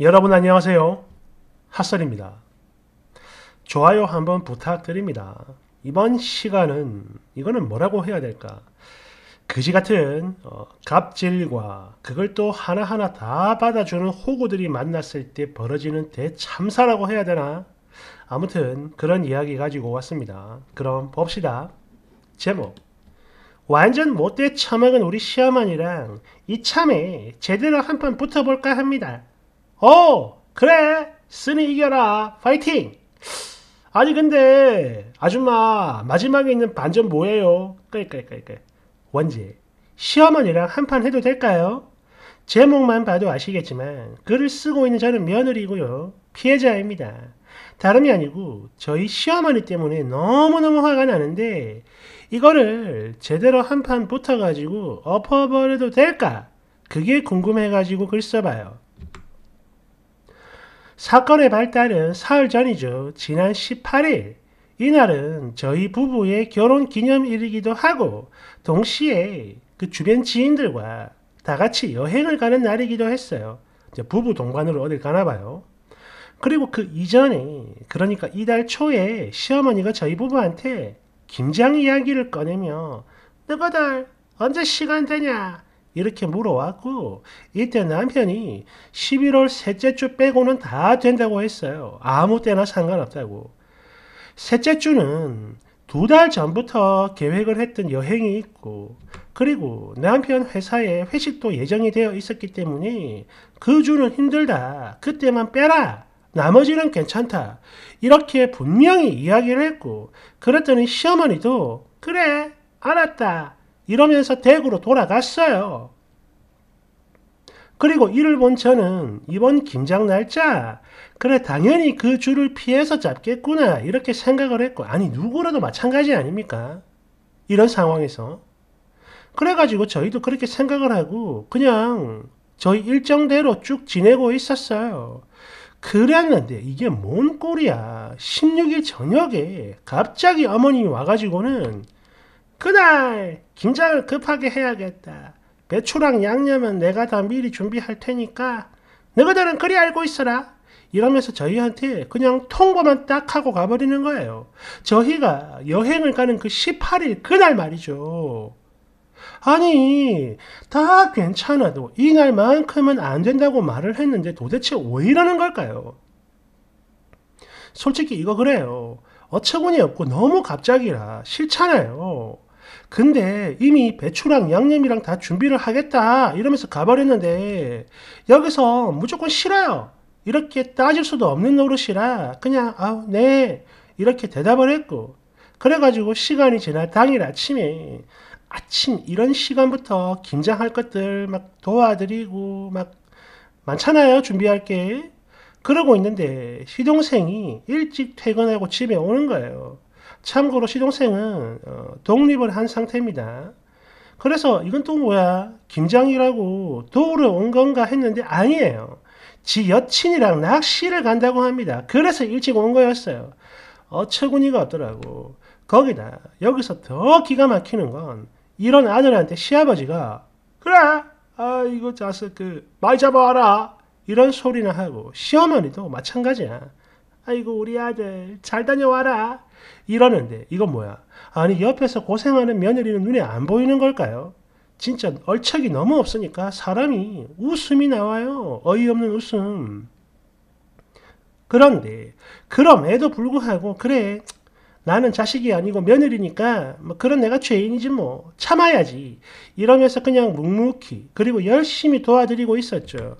여러분 안녕하세요. 핫설입니다. 좋아요 한번 부탁드립니다. 이번 시간은 이거는 뭐라고 해야 될까? 그지 같은 어, 갑질과 그걸 또 하나하나 다 받아주는 호구들이 만났을 때 벌어지는 대참사라고 해야 되나? 아무튼 그런 이야기 가지고 왔습니다. 그럼 봅시다. 제목 완전 못돼 처먹은 우리 시어머니랑 이참에 제대로 한판 붙어볼까 합니다. 어 그래 쓰니 이겨라 파이팅 아니 근데 아줌마 마지막에 있는 반전 뭐예요 끌끌끌끌 원지 시어머니랑 한판 해도 될까요? 제목만 봐도 아시겠지만 글을 쓰고 있는 저는 며느리고요 피해자입니다 다름이 아니고 저희 시어머니 때문에 너무너무 화가 나는데 이거를 제대로 한판 붙어가지고 엎어버려도 될까? 그게 궁금해가지고 글 써봐요. 사건의 발단은 사흘 전이죠. 지난 18일. 이날은 저희 부부의 결혼 기념일이기도 하고, 동시에 그 주변 지인들과 다 같이 여행을 가는 날이기도 했어요. 이제 부부 동반으로 어딜 가나 봐요. 그리고 그 이전에, 그러니까 이달 초에 시어머니가 저희 부부한테 김장 이야기를 꺼내며, 너거들 언제 시간 되냐? 이렇게 물어왔고 이때 남편이 11월 셋째 주 빼고는 다 된다고 했어요. 아무 때나 상관없다고. 셋째 주는 두 달 전부터 계획을 했던 여행이 있고 그리고 남편 회사에 회식도 예정이 되어 있었기 때문에 그 주는 힘들다. 그때만 빼라. 나머지는 괜찮다. 이렇게 분명히 이야기를 했고 그랬더니 시어머니도 그래 알았다 이러면서 댁으로 돌아갔어요. 그리고 이를 본 저는 이번 김장 날짜 그래 당연히 그 줄을 피해서 잡겠구나 이렇게 생각을 했고 아니 누구라도 마찬가지 아닙니까? 이런 상황에서 그래가지고 저희도 그렇게 생각을 하고 그냥 저희 일정대로 쭉 지내고 있었어요. 그랬는데 이게 뭔 꼴이야. 16일 저녁에 갑자기 어머님이 와가지고는 그날 긴장을 급하게 해야겠다. 배추랑 양념은 내가 다 미리 준비할 테니까 너희들은 그리 알고 있어라. 이러면서 저희한테 그냥 통보만 딱 하고 가버리는 거예요. 저희가 여행을 가는 그 18일 그날 말이죠. 아니, 다 괜찮아도 이날만큼은 안 된다고 말을 했는데 도대체 왜 이러는 걸까요? 솔직히 이거 그래요. 어처구니 없고 너무 갑자기라 싫잖아요. 근데 이미 배추랑 양념이랑 다 준비를 하겠다 이러면서 가버렸는데 여기서 무조건 싫어요. 이렇게 따질 수도 없는 노릇이라 그냥 아우 네 이렇게 대답을 했고 그래가지고 시간이 지나 당일 아침에 아침 이런 시간부터 긴장할 것들 막 도와드리고 막 많잖아요 준비할 게 그러고 있는데 시동생이 일찍 퇴근하고 집에 오는 거예요 참고로 시동생은 어, 독립을 한 상태입니다. 그래서 이건 또 뭐야? 김장이라고 도우러 온 건가 했는데 아니에요. 지 여친이랑 낚시를 간다고 합니다. 그래서 일찍 온 거였어요. 어처구니가 없더라고. 거기다 여기서 더 기가 막히는 건 이런 아들한테 시아버지가 그래 아 이거 자식 그 많이 잡아와라 이런 소리나 하고 시어머니도 마찬가지야. 아이고 우리 아들 잘 다녀와라 이러는데 이건 뭐야 아니 옆에서 고생하는 며느리는 눈에 안 보이는 걸까요? 진짜 얼척이 너무 없으니까 사람이 웃음이 나와요 어이없는 웃음 그런데 그럼에도 불구하고 그래 나는 자식이 아니고 며느리니까 뭐 그런 내가 죄인이지 뭐 참아야지 이러면서 그냥 묵묵히 그리고 열심히 도와드리고 있었죠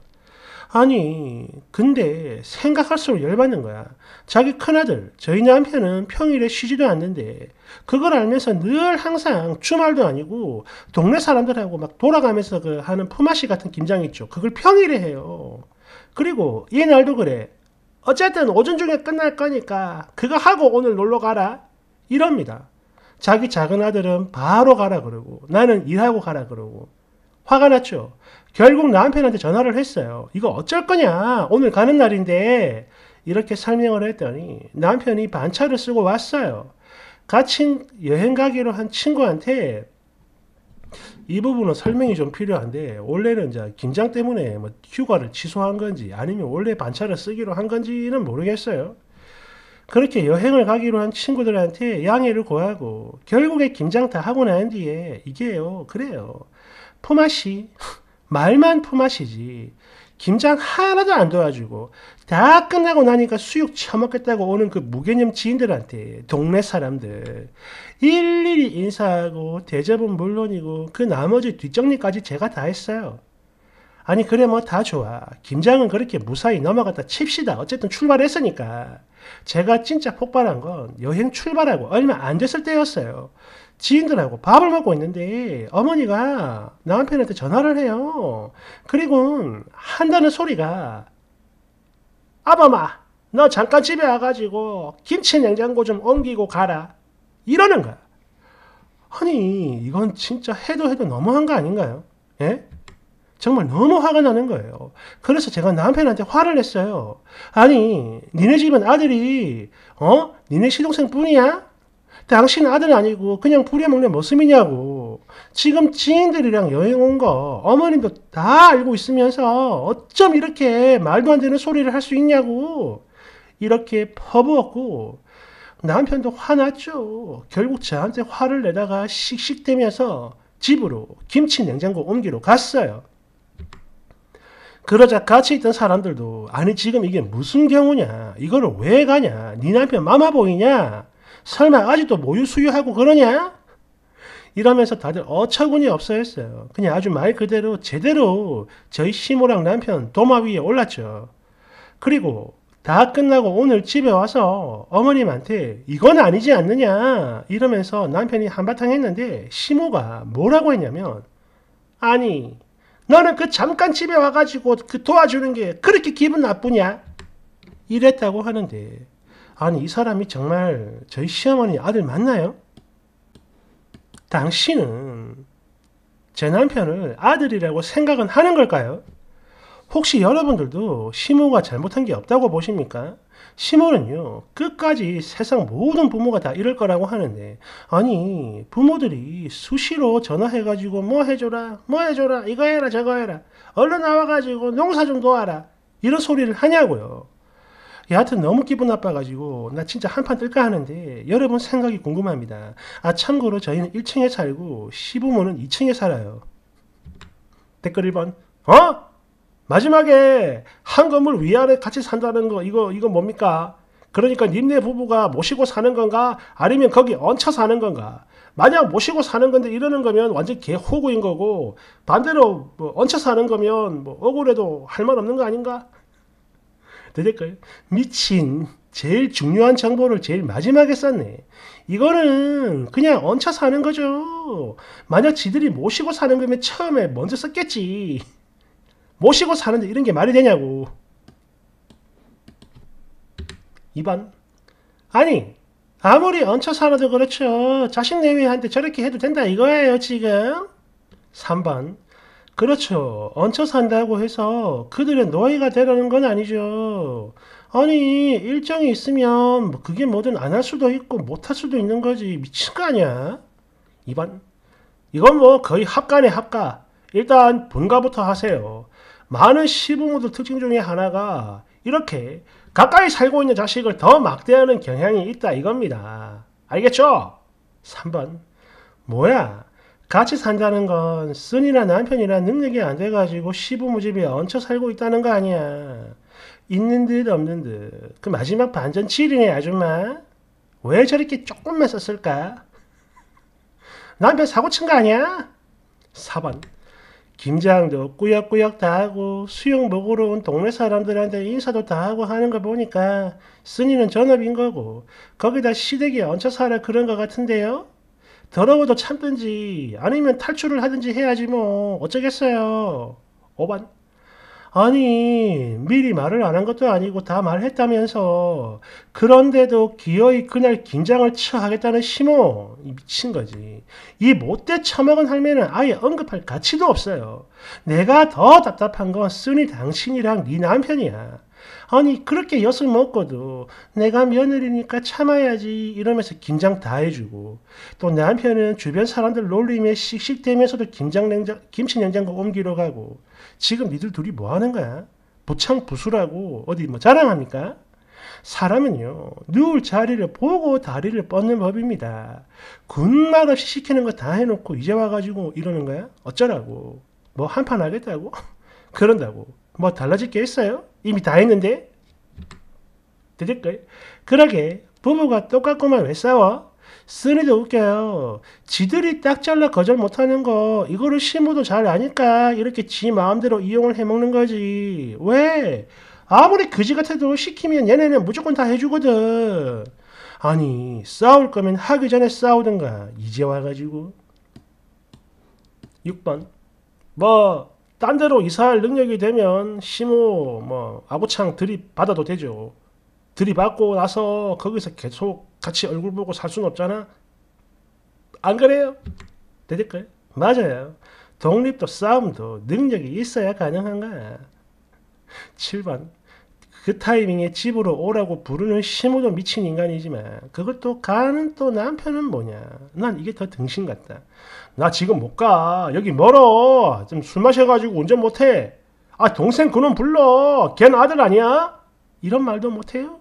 아니 근데 생각할수록 열받는 거야. 자기 큰아들 저희 남편은 평일에 쉬지도 않는데 그걸 알면서 늘 항상 주말도 아니고 동네 사람들하고 막 돌아가면서 그 하는 포마시 같은 김장 있죠. 그걸 평일에 해요. 그리고 얘날도 그래. 어쨌든 오전 중에 끝날 거니까 그거 하고 오늘 놀러 가라. 이럽니다. 자기 작은 아들은 바로 가라 그러고 나는 일하고 가라 그러고 화가 났죠. 결국 남편한테 전화를 했어요. 이거 어쩔 거냐? 오늘 가는 날인데 이렇게 설명을 했더니 남편이 반차를 쓰고 왔어요. 같이 여행 가기로 한 친구한테 이 부분은 설명이 좀 필요한데 원래는 이제 긴장 때문에 뭐 휴가를 취소한 건지 아니면 원래 반차를 쓰기로 한 건지는 모르겠어요. 그렇게 여행을 가기로 한 친구들한테 양해를 구하고 결국에 김장 다 하고 난 뒤에 이게요 그래요 포마시 말만 품앗이지 김장 하나도 안 도와주고 다 끝나고 나니까 수육 처먹겠다고 오는 그 무개념 지인들한테 동네 사람들 일일이 인사하고 대접은 물론이고 그 나머지 뒷정리까지 제가 다 했어요. 아니 그래 뭐 다 좋아. 김장은 그렇게 무사히 넘어갔다 칩시다. 어쨌든 출발했으니까. 제가 진짜 폭발한 건 여행 출발하고 얼마 안 됐을 때였어요. 지인들하고 밥을 먹고 있는데 어머니가 남편한테 전화를 해요. 그리고 한다는 소리가 아바마 너 잠깐 집에 와가지고 김치 냉장고 좀 옮기고 가라 이러는 거야. 아니 이건 진짜 해도 해도 너무한 거 아닌가요? 예? 정말 너무 화가 나는 거예요. 그래서 제가 남편한테 화를 냈어요. 아니, 니네 집은 아들이, 어? 니네 시동생 뿐이야? 당신 아들 아니고 그냥 부려먹는 모습이냐고. 지금 지인들이랑 여행 온 거 어머님도 다 알고 있으면서 어쩜 이렇게 말도 안 되는 소리를 할 수 있냐고. 이렇게 퍼부었고 남편도 화났죠. 결국 저한테 화를 내다가 씩씩대면서 집으로 김치 냉장고 옮기러 갔어요. 그러자 같이 있던 사람들도 아니 지금 이게 무슨 경우냐 이거를 왜 가냐 네 남편 마마보이냐 설마 아직도 모유 수유하고 그러냐 이러면서 다들 어처구니 없어 했어요 그냥 아주 말 그대로 제대로 저희 시모랑 남편 도마 위에 올랐죠 그리고 다 끝나고 오늘 집에 와서 어머님한테 이건 아니지 않느냐 이러면서 남편이 한바탕 했는데 시모가 뭐라고 했냐면 아니 너는 그 잠깐 집에 와가지고 그 도와주는 게 그렇게 기분 나쁘냐? 이랬다고 하는데 아니 이 사람이 정말 저희 시어머니 아들 맞나요? 당신은 제 남편을 아들이라고 생각은 하는 걸까요? 혹시 여러분들도 시모가 잘못한 게 없다고 보십니까? 시몬은요, 끝까지 세상 모든 부모가 다 이럴 거라고 하는데, 아니, 부모들이 수시로 전화해가지고 뭐 해줘라, 뭐 해줘라, 이거 해라, 저거 해라, 얼른 나와가지고 농사 좀 도와라, 이런 소리를 하냐고요. 여하튼 너무 기분 나빠가지고 나 진짜 한판 뜰까 하는데 여러분 생각이 궁금합니다. 아 참고로 저희는 1층에 살고 시부모는 2층에 살아요. 댓글 1번 어? 마지막에 한 건물 위아래 같이 산다는 거 이거 이거 뭡니까? 그러니까 님네 부부가 모시고 사는 건가 아니면 거기 얹혀 사는 건가? 만약 모시고 사는 건데 이러는 거면 완전 개호구인 거고 반대로 뭐 얹혀 사는 거면 뭐 억울해도 할 말 없는 거 아닌가? 되될까요? 미친 제일 중요한 정보를 제일 마지막에 썼네. 이거는 그냥 얹혀 사는 거죠. 만약 지들이 모시고 사는 거면 처음에 먼저 썼겠지. 모시고 사는데 이런 게 말이 되냐고 2번 아니 아무리 얹혀 살아도 그렇죠 자식 내외한테 저렇게 해도 된다 이거예요 지금 3번 그렇죠 얹혀 산다고 해서 그들의 노예가 되라는 건 아니죠 아니 일정이 있으면 뭐 그게 뭐든 안 할 수도 있고 못 할 수도 있는 거지 미친 거 아니야 2번 이건 뭐 거의 합간의 합가 일단 본가부터 하세요. 많은 시부모들 특징 중에 하나가 이렇게 가까이 살고 있는 자식을 더 막대하는 경향이 있다 이겁니다. 알겠죠? 3번 뭐야 같이 산다는 건 쓴이나 남편이나 능력이 안 돼가지고 시부모 집에 얹혀 살고 있다는 거 아니야. 있는 듯 없는 듯. 그 마지막 반전 7이네 아줌마. 왜 저렇게 조금만 썼을까? 남편 사고 친 거 아니야? 4번 김장도 꾸역꾸역 다 하고 수영 먹으러 온 동네 사람들한테 인사도 다 하고 하는 거 보니까 스니는 전업인 거고 거기다 시댁에 얹혀 살아 그런 거 같은데요? 더러워도 참든지 아니면 탈출을 하든지 해야지 뭐 어쩌겠어요. 5번 아니 미리 말을 안 한 것도 아니고 다 말했다면서 그런데도 기어이 그날 긴장을 치하겠다는 심호 미친 거지 이 못돼 처먹은 할매는 아예 언급할 가치도 없어요 내가 더 답답한 건 쓰니 당신이랑 네 남편이야 아니 그렇게 엿을 먹고도 내가 며느리니까 참아야지 이러면서 긴장다 해주고 또 남편은 주변 사람들 놀림에 씩씩대면서도 김장 냉장 김치 냉장고 옮기러 가고 지금 니들 둘이 뭐 하는 거야? 부창 부수라고 어디 뭐 자랑합니까? 사람은요 누울 자리를 보고 다리를 뻗는 법입니다. 군말 없이 시키는 거 다 해놓고 이제 와가지고 이러는 거야? 어쩌라고? 뭐 한판 하겠다고? 그런다고. 뭐 달라질 게 있어요? 이미 다 했는데? 되될걸? 그러게 부모가 똑같구만 왜 싸워? 쓰니도 웃겨요. 지들이 딱 잘라 거절 못하는 거 이거를 시모도 잘 아니까 이렇게 지 마음대로 이용을 해먹는 거지. 왜? 아무리 그지 같아도 시키면 얘네는 무조건 다 해주거든. 아니 싸울 거면 하기 전에 싸우든가 이제 와가지고 6번 뭐딴 데로 이사할 능력이 되면 심호 뭐아구창 들이 받아도 되죠. 들이받고 나서 거기서 계속 같이 얼굴 보고 살 수는 없잖아. 안 그래요? 되니까요. 맞아요. 독립도 싸움도 능력이 있어야 가능한 거야. 7번 그 타이밍에 집으로 오라고 부르는 시무도 미친 인간이지만 그것도 가는 또 남편은 뭐냐 난 이게 더 등신 같다 나 지금 못가 여기 멀어 좀 술 마셔가지고 운전 못해 아 동생 그놈 불러 걘 아들 아니야 이런 말도 못해요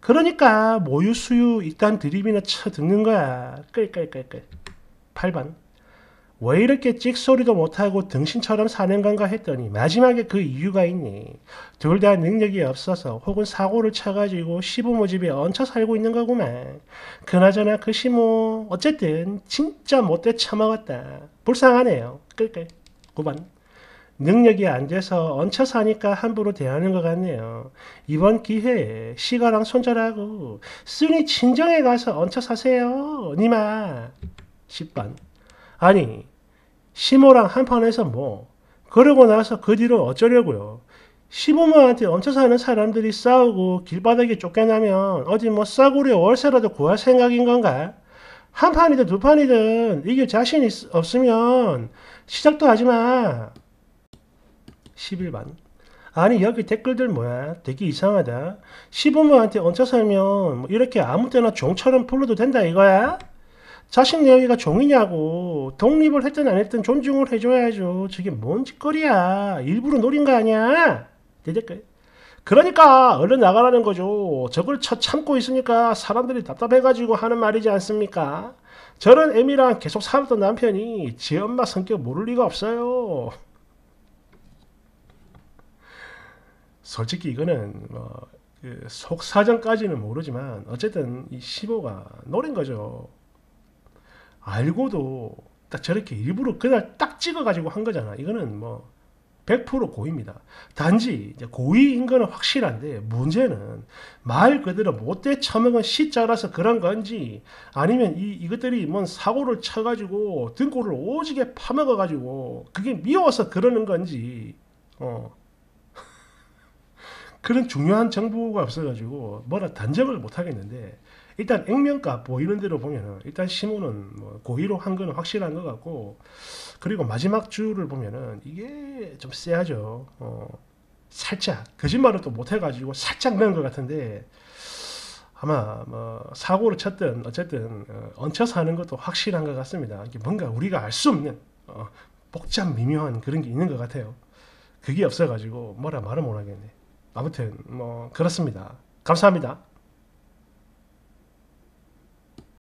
그러니까 모유 수유 일단 드립이나 쳐듣는 거야 끌끌끌끌 8번 왜 이렇게 찍소리도 못하고 등신처럼 사는건가 했더니 마지막에 그 이유가 있니? 둘 다 능력이 없어서 혹은 사고를 쳐가지고 시부모 집에 얹혀 살고 있는 거구만. 그나저나 그 시모 어쨌든 진짜 못돼 처먹었다. 불쌍하네요. 끌끌. 9번. 능력이 안 돼서 얹혀 사니까 함부로 대하는 것 같네요. 이번 기회에 시가랑 손절하고 쓰니 진정에 가서 얹혀 사세요. 니마. 10번. 아니 시모랑 한판에서 뭐 그러고 나서 그 뒤로 어쩌려고요. 시부모한테 얹혀 사는 사람들이 싸우고 길바닥에 쫓겨나면 어디 뭐 싸구려 월세라도 구할 생각인 건가? 한 판이든 두 판이든 이길 자신 있, 없으면 시작도 하지 마. 11번 아니 여기 댓글들 뭐야 되게 이상하다 시부모한테 얹혀 살면 뭐 이렇게 아무 때나 종처럼 불러도 된다 이거야? 자식 내외가 종이냐고 독립을 했든 안 했든 존중을 해줘야죠. 저게 뭔 짓거리야. 일부러 노린 거 아니야. 되될까 그러니까 얼른 나가라는 거죠. 저걸 차 참고 있으니까 사람들이 답답해가지고 하는 말이지 않습니까? 저런 애미랑 계속 살았던 남편이 지 엄마 성격 모를 리가 없어요. 솔직히 이거는 뭐 그 속사정까지는 모르지만 어쨌든 이 시보가 노린 거죠. 알고도 딱 저렇게 일부러 그날 딱 찍어가지고 한 거잖아. 이거는 뭐 100% 고의입니다. 단지 고의인 거는 확실한데 문제는 말 그대로 못돼 처먹은 시자라서 그런 건지 아니면 이, 이것들이 뭔 사고를 쳐가지고 등골을 오지게 파먹어가지고 그게 미워서 그러는 건지 어. 그런 중요한 정보가 없어가지고 뭐라 단정을 못하겠는데 일단 액면값뭐이런 대로 보면은 일단 시몬은 뭐 고의로 한 거는 확실한 것 같고 그리고 마지막 줄을 보면은 이게 좀 쎄하죠. 어, 살짝 거짓말을 또 못해가지고 살짝 넣은 것 같은데 아마 뭐 사고를 쳤든 어쨌든 어, 얹혀서 하는 것도 확실한 것 같습니다. 이게 뭔가 우리가 알 수 없는 어, 복잡 미묘한 그런 게 있는 것 같아요. 그게 없어가지고 뭐라 말을 못하겠네. 아무튼 뭐 그렇습니다. 감사합니다.